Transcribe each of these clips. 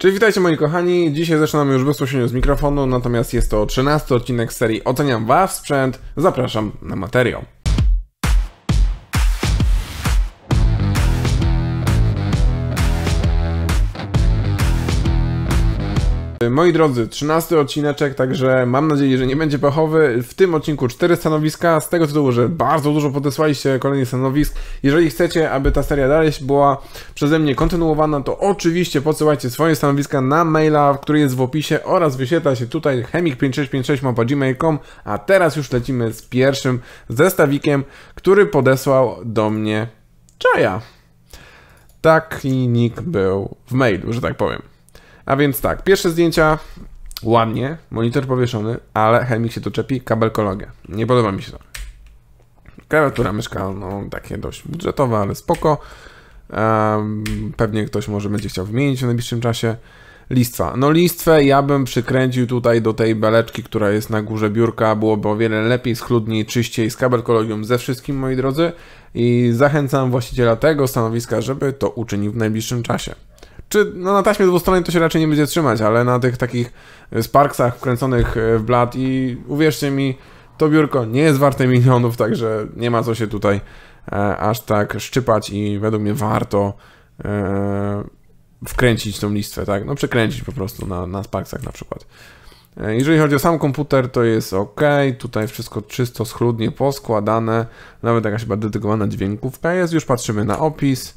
Cześć, witajcie moi kochani. Dzisiaj zaczynamy już bezpośrednio z mikrofonu, natomiast jest to 13 odcinek serii Oceniam Was sprzęt. Zapraszam na materiał. Moi drodzy, 13 odcineczek, także mam nadzieję, że nie będzie pechowy. W tym odcinku cztery stanowiska, z tego tytułu, że bardzo dużo podesłaliście kolejnych stanowisk. Jeżeli chcecie, aby ta seria dalej była przeze mnie kontynuowana, to oczywiście podsyłajcie swoje stanowiska na maila, który jest w opisie oraz wyświetla się tutaj chemik5656.gmail.com A teraz już lecimy z pierwszym zestawikiem, który podesłał do mnie Czaja. Taki nick był w mailu, że tak powiem. A więc tak, pierwsze zdjęcia ładnie, monitor powieszony, ale chemik się tu czepi, kabel kolegę. Nie podoba mi się to. Klawiatura myszka, no takie dość budżetowe, ale spoko. pewnie ktoś może będzie chciał wymienić w najbliższym czasie. Listwa. No listwę ja bym przykręcił tutaj do tej beleczki, która jest na górze biurka. Byłoby o wiele lepiej, schludniej, czyściej, z kabelkologią, ze wszystkim, moi drodzy. I zachęcam właściciela tego stanowiska, żeby to uczynił w najbliższym czasie. Czy no, na taśmie dwustronnej to się raczej nie będzie trzymać, ale na tych takich y, sparksach wkręconych y, w blat i uwierzcie mi, to biurko nie jest warte milionów, także nie ma co się tutaj e, aż tak szczypać i według mnie warto e, wkręcić tą listwę, tak? No przekręcić po prostu na, na sparksach na przykład. E, jeżeli chodzi o sam komputer, to jest ok. Tutaj wszystko czysto, schludnie poskładane. Nawet jakaś chyba dedykowana dźwiękówka jest. Już patrzymy na opis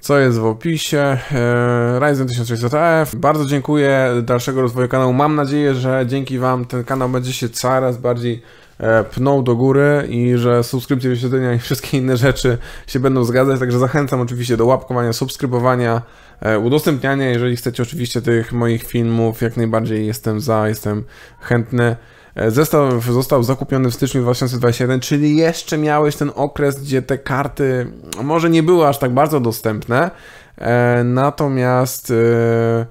co jest w opisie. E, Ryzen 1600F. Bardzo dziękuję dalszego rozwoju kanału. Mam nadzieję, że dzięki Wam ten kanał będzie się coraz bardziej e, pnął do góry i że subskrypcje, wyświetlenia i wszystkie inne rzeczy się będą zgadzać, także zachęcam oczywiście do łapkowania, subskrybowania, e, udostępniania, jeżeli chcecie oczywiście tych moich filmów, jak najbardziej jestem za, jestem chętny. E, zestaw został zakupiony w styczniu 2021, czyli jeszcze miałeś ten okres, gdzie te karty no, może nie były aż tak bardzo dostępne, e, natomiast e,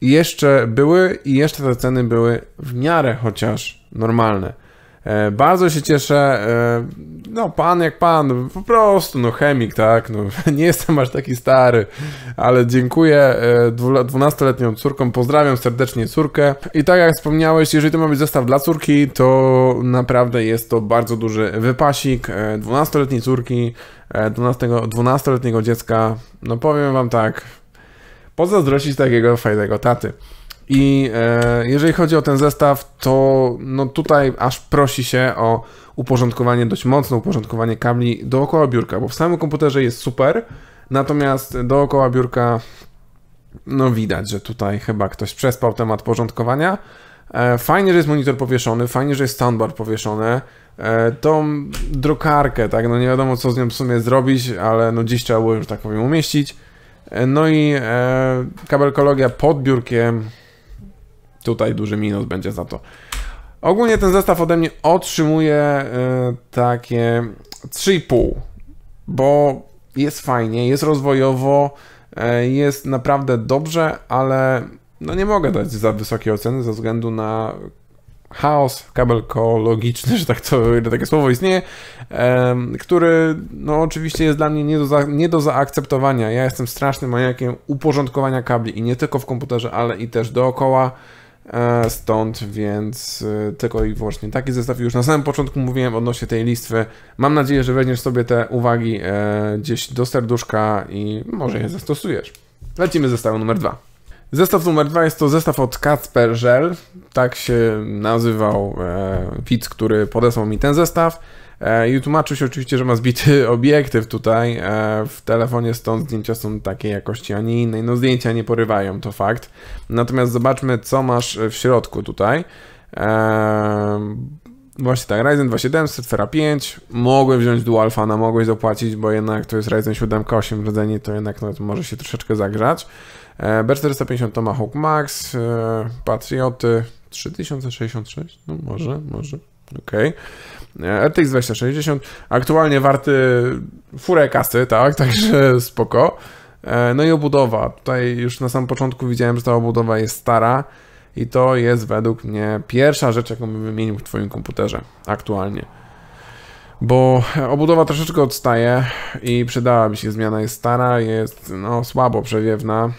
jeszcze były i jeszcze te ceny były w miarę chociaż normalne. Bardzo się cieszę no pan jak pan, po prostu, no chemik, tak, no nie jestem aż taki stary, ale dziękuję 12-letnią e, córką, pozdrawiam serdecznie córkę i tak jak wspomniałeś, jeżeli to ma być zestaw dla córki, to naprawdę jest to bardzo duży wypasik 12-letniej e, córki, 12, e, letniego dziecka, no powiem wam tak, pozazdrościć takiego fajnego taty. I e, jeżeli chodzi o ten zestaw, to no tutaj aż prosi się o uporządkowanie, dość mocne uporządkowanie kabli dookoła biurka, bo w samym komputerze jest super, natomiast dookoła biurka no widać, że tutaj chyba ktoś przespał temat porządkowania. E, fajnie, że jest monitor powieszony, fajnie, że jest soundbar powieszony. E, tą drukarkę, tak, no nie wiadomo co z nią w sumie zrobić, ale no dziś trzeba było już tak powiem umieścić. E, no i e, kabelkologia pod biurkiem Tutaj duży minus będzie za to. Ogólnie ten zestaw ode mnie otrzymuje e, takie 3,5, bo jest fajnie, jest rozwojowo, e, jest naprawdę dobrze, ale no nie mogę dać za wysokiej oceny ze względu na chaos kabelkologiczny, że tak to, że takie słowo istnieje, który no oczywiście jest dla mnie nie do, za, nie do zaakceptowania. Ja jestem strasznym maniakiem uporządkowania kabli i nie tylko w komputerze, ale i też dookoła. E, stąd więc e, tylko i wyłącznie taki zestaw. Już na samym początku mówiłem odnośnie tej listwy. Mam nadzieję, że weźmiesz sobie te uwagi e, gdzieś do serduszka i może je zastosujesz. Lecimy z zestawem numer dwa. Zestaw numer dwa jest to zestaw od Kacper Żel. Tak się nazywał widz, który podesłał mi ten zestaw. E, I tłumaczył się oczywiście, że ma zbity obiektyw tutaj e, w telefonie, stąd zdjęcia są takiej jakości, a nie innej. No zdjęcia nie porywają, to fakt. Natomiast zobaczmy, co masz e, w środku tutaj. Właśnie tak, Ryzen 2700, Fera 5, mogłem wziąć Dual Fana, mogłeś zapłacić, bo jednak to jest Ryzen 7, 8 rdzenie, to jednak no, to może się troszeczkę zagrzać. B450 Tomahawk Max, Patrioty 3066, no może, może, okej. Okay. RTX 2060, aktualnie warty furę kasy, tak, także spoko. E, no i obudowa. Tutaj już na samym początku widziałem, że ta obudowa jest stara i to jest według mnie pierwsza rzecz, jaką bym wymienił w Twoim komputerze aktualnie bo obudowa troszeczkę odstaje i przydałaby się zmiana. Jest stara, jest no, słabo przewiewna.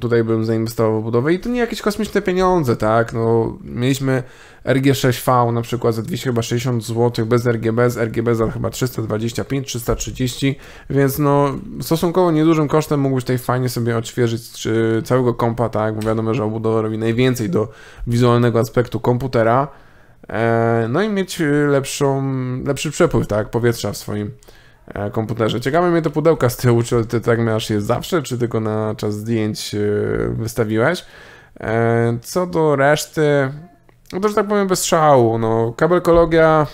Tutaj bym zainwestował w obudowę i to nie jakieś kosmiczne pieniądze, tak? No, mieliśmy RG6V na przykład za 260 zł bez RGB, z RGB za chyba 325, 330, więc no stosunkowo niedużym kosztem mógłbyś tutaj fajnie sobie odświeżyć całego kompa, tak? Bo wiadomo, że obudowa robi najwięcej do wizualnego aspektu komputera. E, no i mieć e, lepszą, lepszy przepływ tak, powietrza w swoim e, komputerze. Ciekawe mnie to pudełka z tyłu, czy ty tak masz je zawsze, czy tylko na czas zdjęć wystawiłeś. Co do reszty, no to, że tak powiem, bez szału. No, kabelkologia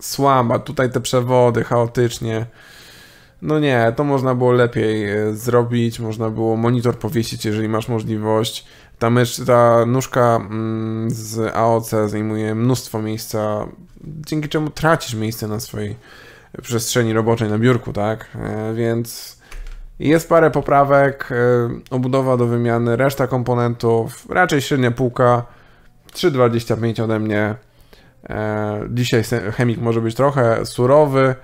słaba, tutaj te przewody chaotycznie. No nie, to można było lepiej zrobić, można było monitor powiesić, jeżeli masz możliwość. Ta, jeszcze ta nóżka mm, z AOC zajmuje mnóstwo miejsca, dzięki czemu tracisz miejsce na swojej przestrzeni roboczej, na biurku, tak? E, więc jest parę poprawek, e, obudowa do wymiany, reszta komponentów, raczej średnia półka, 3,25 ode mnie. E, dzisiaj chemik może być trochę surowy,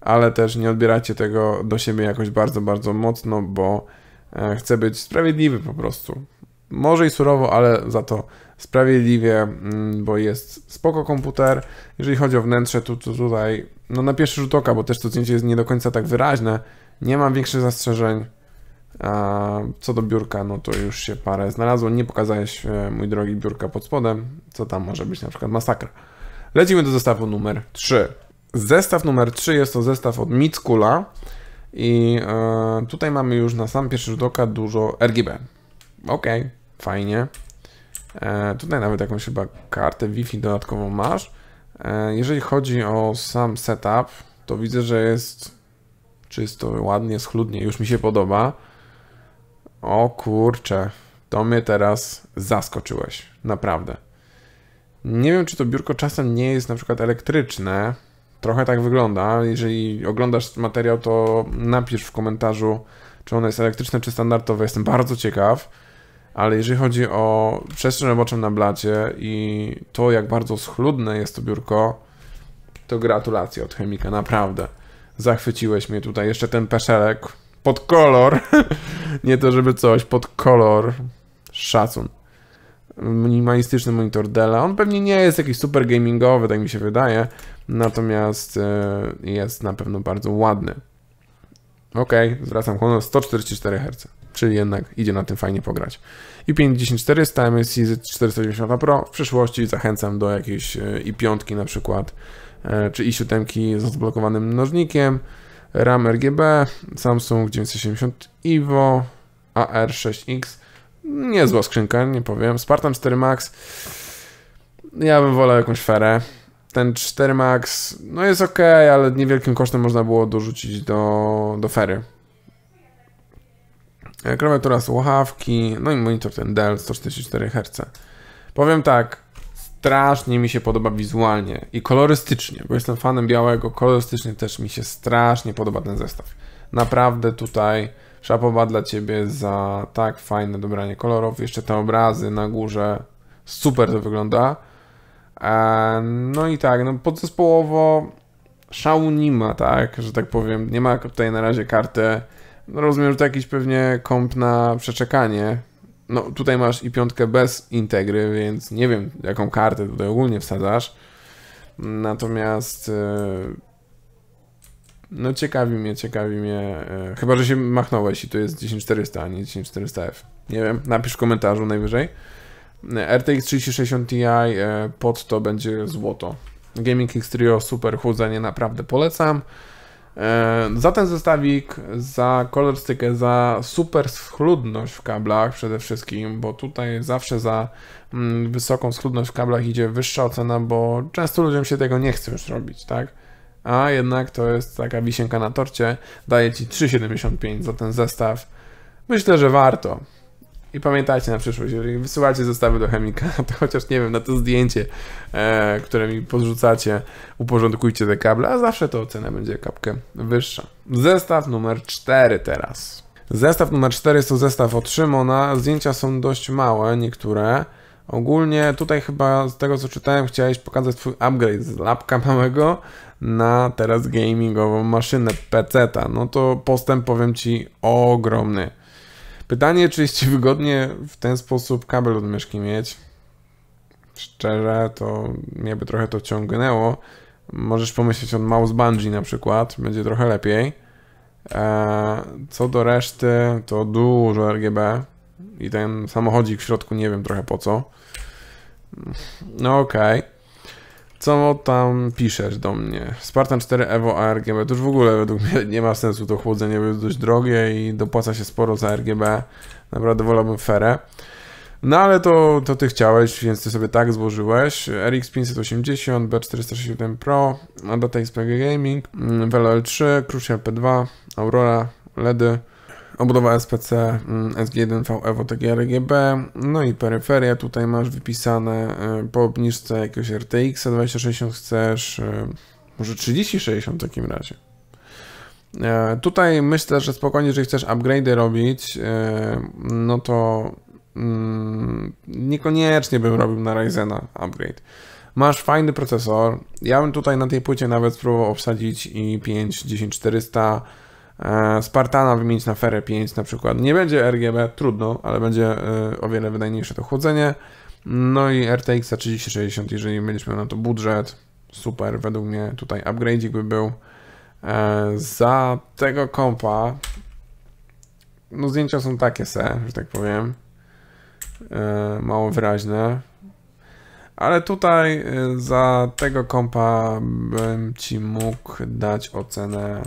ale też nie odbieracie tego do siebie jakoś bardzo, bardzo mocno, bo chcę być sprawiedliwy po prostu może i surowo, ale za to sprawiedliwie, mm, bo jest spoko komputer. Jeżeli chodzi o wnętrze, to, to tutaj, no na pierwszy rzut oka, bo też to zdjęcie jest nie do końca tak wyraźne, nie mam większych zastrzeżeń. A co do biurka, no to już się parę znalazło. Nie pokazałeś, e, mój drogi, biurka pod spodem, co tam może być na przykład masakra. Lecimy do zestawu numer 3. Zestaw numer 3 jest to zestaw od Mitskula i e, tutaj mamy już na sam pierwszy rzut oka dużo RGB. Okej, okay Fajnie. E, tutaj nawet jakąś chyba kartę Wi-Fi dodatkową masz. E, jeżeli chodzi o sam setup, to widzę, że jest czysto, ładnie, schludnie. Już mi się podoba. O kurcze, to mnie teraz zaskoczyłeś. Naprawdę. Nie wiem, czy to biurko czasem nie jest na przykład elektryczne. Trochę tak wygląda. Jeżeli oglądasz materiał, to napisz w komentarzu, czy ono jest elektryczne, czy standardowe. Jestem bardzo ciekaw ale jeżeli chodzi o przestrzeń roboczą na blacie i to, jak bardzo schludne jest to biurko, to gratulacje od chemika, naprawdę. Zachwyciłeś mnie tutaj. Jeszcze ten peszelek pod kolor. Nie to, żeby coś, pod kolor. Szacun. Minimalistyczny monitor Della. On pewnie nie jest jakiś super gamingowy, tak mi się wydaje. Natomiast e, jest na pewno bardzo ładny. Ok, zwracam honor 144 Hz czyli jednak idzie na tym fajnie pograć. i 51400 MSI 490 Pro w przyszłości zachęcam do jakiejś e, i5 na przykład, e, czy i7 z odblokowanym mnożnikiem, RAM RGB, Samsung 970 Evo, AR6X, niezła skrzynka, nie powiem, Spartan 4 Max, ja bym wolał jakąś ferę, ten 4 Max, no jest ok, ale niewielkim kosztem można było dorzucić do, do fery. E, klawiatura słuchawki, no i monitor ten Dell 144 Hz. Powiem tak, strasznie mi się podoba wizualnie i kolorystycznie, bo jestem fanem białego, kolorystycznie też mi się strasznie podoba ten zestaw. Naprawdę tutaj szapowa dla Ciebie za tak fajne dobranie kolorów, jeszcze te obrazy na górze, super to wygląda. E, no i tak, no podzespołowo nie ma, tak, że tak powiem, nie ma tutaj na razie karty no rozumiem, że to jakiś pewnie komp na przeczekanie. No tutaj masz i piątkę bez integry, więc nie wiem jaką kartę tutaj ogólnie wsadzasz. Natomiast e, no ciekawi mnie, ciekawi mnie. E, chyba, że się machnąłeś i to jest 10400, a nie 10400F. Nie wiem, napisz w komentarzu najwyżej. RTX 3060 Ti e, pod to będzie złoto. Gaming X Trio super chudzenie naprawdę polecam. E, za ten zestawik, za kolorystykę za super schludność w kablach przede wszystkim, bo tutaj zawsze za mm, wysoką schludność w kablach idzie wyższa ocena, bo często ludziom się tego nie chce już robić, tak? A jednak to jest taka wisienka na torcie, daje Ci 3,75 za ten zestaw. Myślę, że warto. I pamiętajcie na przyszłość, jeżeli wysyłacie zestawy do chemika, to chociaż nie wiem, na to zdjęcie, e, które mi podrzucacie, uporządkujcie te kable, a zawsze to cena będzie kapkę wyższa. Zestaw numer 4 teraz. Zestaw numer 4 jest to zestaw od Szymona. Zdjęcia są dość małe, niektóre. Ogólnie tutaj chyba z tego co czytałem chciałeś pokazać twój upgrade z lapka małego na teraz gamingową maszynę ta. No to postęp powiem ci ogromny. Pytanie, czy jest Ci wygodnie w ten sposób kabel od myszki mieć? Szczerze, to mnie by trochę to ciągnęło. Możesz pomyśleć od mouse bungee na przykład, będzie trochę lepiej. E, co do reszty, to dużo RGB i ten samochodzik w środku nie wiem trochę po co. No okej. Okay. Co tam piszesz do mnie? Spartan 4 Evo ARGB. To już w ogóle według mnie nie ma sensu to chłodzenie, bo jest dość drogie i dopłaca się sporo za RGB. Naprawdę wolałbym ferę. No ale to, to ty chciałeś, więc ty sobie tak złożyłeś. RX 580, B467 Pro, Adata XPG Gaming, VLL 3, Crucial P2, Aurora, LEDy obudowa SPC, mm, SG1V EVO TG RGB, no i peryferia, tutaj masz wypisane y, po obniżce jakiegoś RTX 2060 chcesz, y, może 3060 w takim razie. E, tutaj myślę, że spokojnie, jeżeli chcesz upgrade'y robić, y, no to mm, niekoniecznie bym robił na Ryzena upgrade. Masz fajny procesor, ja bym tutaj na tej płycie nawet spróbował obsadzić i 5 10400 E, Spartana wymienić na Ferę 5 na przykład. Nie będzie RGB, trudno, ale będzie e, o wiele wydajniejsze to chłodzenie. No i RTX 3060, jeżeli mieliśmy na to budżet, super, według mnie tutaj upgrade'ik by był. E, za tego kompa no zdjęcia są takie se, że tak powiem. Mało wyraźne. Ale tutaj za tego kompa bym Ci mógł dać ocenę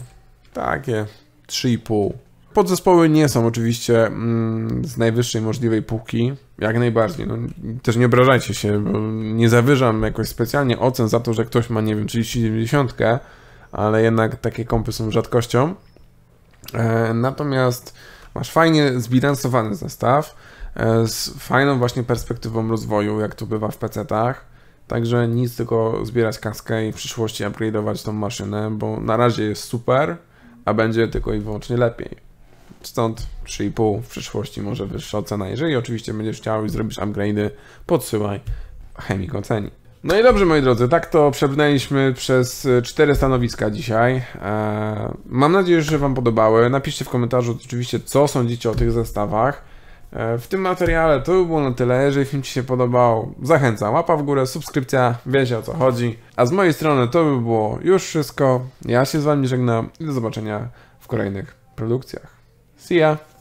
takie 3,5. Podzespoły nie są oczywiście mm, z najwyższej możliwej półki, jak najbardziej. No, też nie obrażajcie się, bo nie zawyżam jakoś specjalnie ocen za to, że ktoś ma, nie wiem, 30-90, ale jednak takie kompy są rzadkością. E, natomiast masz fajnie zbilansowany zestaw e, z fajną właśnie perspektywą rozwoju, jak to bywa w PC-tach. Także nic, tylko zbierać kaskę i w przyszłości upgrade'ować tą maszynę, bo na razie jest super a będzie tylko i wyłącznie lepiej. Stąd 3,5 w przyszłości może wyższa ocena. Jeżeli oczywiście będziesz chciał i zrobisz upgrade'y, podsyłaj, chemik oceni. No i dobrze moi drodzy, tak to przebrnęliśmy przez e, cztery stanowiska dzisiaj. E, mam nadzieję, że Wam podobały. Napiszcie w komentarzu oczywiście, co sądzicie o tych zestawach. E, w tym materiale to by było na tyle. Jeżeli film Ci się podobał, zachęcam. Łapa w górę, subskrypcja, wiecie o co chodzi. A z mojej strony to by było już wszystko. Ja się z Wami żegnam i do zobaczenia w kolejnych produkcjach. See ya!